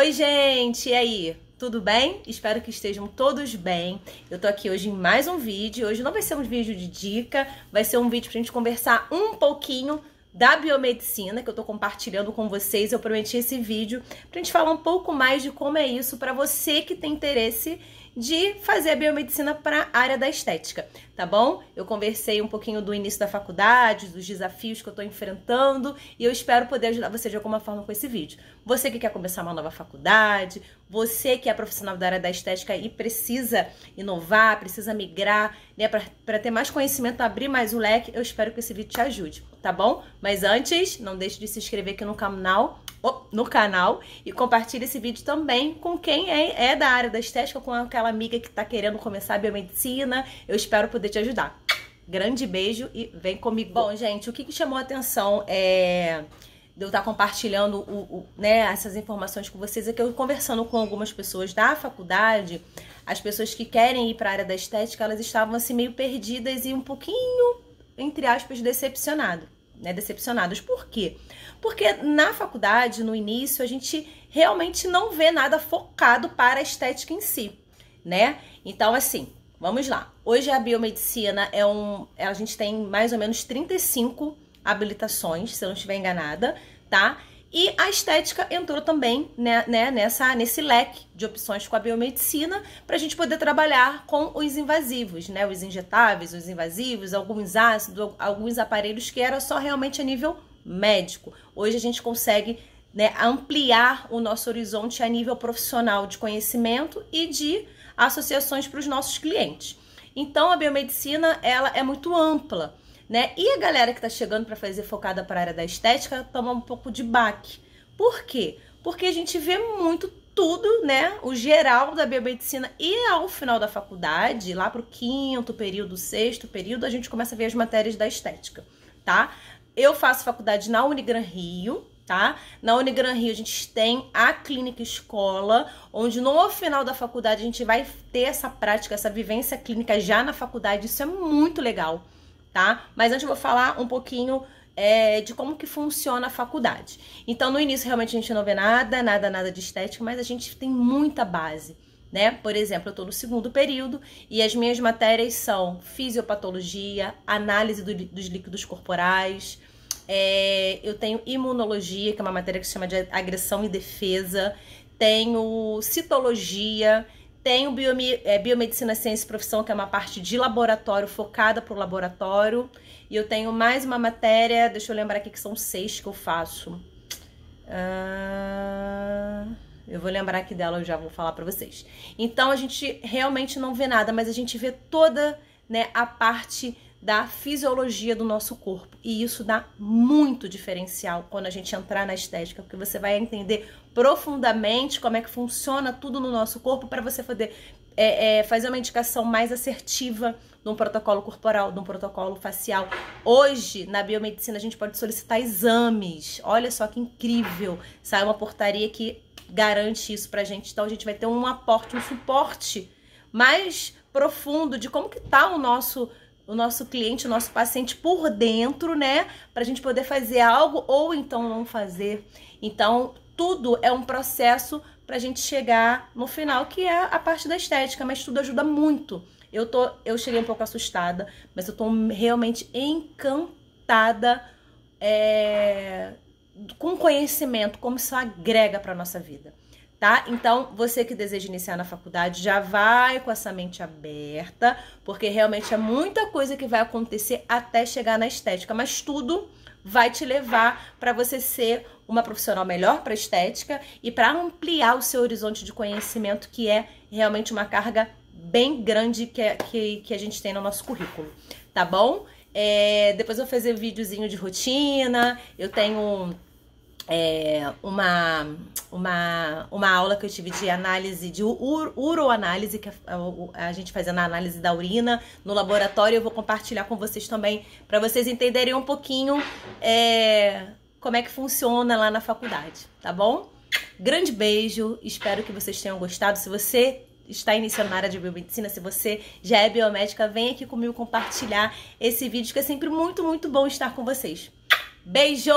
Oi, gente! E aí? Tudo bem? Espero que estejam todos bem. Eu tô aqui hoje em mais um vídeo. Hoje não vai ser um vídeo de dica, vai ser um vídeo pra gente conversar um pouquinho da biomedicina que eu tô compartilhando com vocês. Eu prometi esse vídeo pra gente falar um pouco mais de como é isso para você que tem interesse de fazer a biomedicina para a área da estética, tá bom? Eu conversei um pouquinho do início da faculdade, dos desafios que eu estou enfrentando e eu espero poder ajudar você de alguma forma com esse vídeo. Você que quer começar uma nova faculdade, você que é profissional da área da estética e precisa inovar, precisa migrar, né, para ter mais conhecimento, abrir mais o leque, eu espero que esse vídeo te ajude, tá bom? Mas antes, não deixe de se inscrever aqui no canal no canal e compartilhe esse vídeo também com quem é, é da área da estética, com aquela amiga que está querendo começar a biomedicina. Eu espero poder te ajudar. Grande beijo e vem comigo. Bom, gente, o que, que chamou a atenção é, de eu estar tá compartilhando o, o, né, essas informações com vocês é que eu conversando com algumas pessoas da faculdade, as pessoas que querem ir para a área da estética, elas estavam assim meio perdidas e um pouquinho, entre aspas, decepcionadas né, decepcionados. Por quê? Porque na faculdade, no início, a gente realmente não vê nada focado para a estética em si, né? Então, assim, vamos lá. Hoje a biomedicina é um. A gente tem mais ou menos 35 habilitações, se eu não estiver enganada, tá? E a estética entrou também né, né, nessa, nesse leque de opções com a biomedicina para a gente poder trabalhar com os invasivos, né? Os injetáveis, os invasivos, alguns ácidos, alguns aparelhos que era só realmente a nível médico. Hoje a gente consegue né, ampliar o nosso horizonte a nível profissional de conhecimento e de associações para os nossos clientes. Então a biomedicina ela é muito ampla né? E a galera que tá chegando para fazer focada para a área da estética toma um pouco de baque. Por quê? Porque a gente vê muito tudo, né? O geral da biomedicina e ao final da faculdade, lá pro quinto período, sexto período, a gente começa a ver as matérias da estética, tá? Eu faço faculdade na Unigran Rio, tá? Na Unigran Rio a gente tem a clínica escola, onde no final da faculdade a gente vai ter essa prática, essa vivência clínica já na faculdade, isso é muito legal tá? Mas antes eu vou falar um pouquinho é, de como que funciona a faculdade. Então, no início, realmente, a gente não vê nada, nada, nada de estética, mas a gente tem muita base, né? Por exemplo, eu estou no segundo período e as minhas matérias são fisiopatologia, análise do, dos líquidos corporais, é, eu tenho imunologia, que é uma matéria que se chama de agressão e defesa, tenho citologia, tem o Biome é, Biomedicina Ciência e Profissão, que é uma parte de laboratório, focada para o laboratório. E eu tenho mais uma matéria, deixa eu lembrar aqui que são seis que eu faço. Ah, eu vou lembrar aqui dela, eu já vou falar para vocês. Então a gente realmente não vê nada, mas a gente vê toda né, a parte da fisiologia do nosso corpo. E isso dá muito diferencial quando a gente entrar na estética, porque você vai entender profundamente como é que funciona tudo no nosso corpo para você poder é, é, fazer uma indicação mais assertiva de um protocolo corporal, de um protocolo facial. Hoje, na biomedicina, a gente pode solicitar exames. Olha só que incrível! Sai uma portaria que garante isso pra gente. Então, a gente vai ter um aporte, um suporte mais profundo de como que tá o nosso o nosso cliente, o nosso paciente por dentro, né? Para a gente poder fazer algo ou então não fazer. Então, tudo é um processo para a gente chegar no final, que é a parte da estética, mas tudo ajuda muito. Eu, tô, eu cheguei um pouco assustada, mas eu tô realmente encantada é, com conhecimento, como isso agrega para nossa vida tá? Então, você que deseja iniciar na faculdade, já vai com essa mente aberta, porque realmente é muita coisa que vai acontecer até chegar na estética, mas tudo vai te levar para você ser uma profissional melhor para estética e para ampliar o seu horizonte de conhecimento, que é realmente uma carga bem grande que, é, que, que a gente tem no nosso currículo, tá bom? É, depois eu vou fazer videozinho de rotina, eu tenho é, uma, uma, uma aula que eu tive de análise, de uroanálise, que a, é, a, é a, gente fazia na análise da urina no laboratório. Eu vou compartilhar com vocês também, para vocês entenderem um pouquinho é, como é que funciona lá na faculdade, tá bom? Grande beijo, espero que vocês tenham gostado. Se você está iniciando na área de biomedicina, se você já é biomédica, vem aqui comigo compartilhar esse vídeo, que é sempre muito, muito bom estar com vocês. Beijo!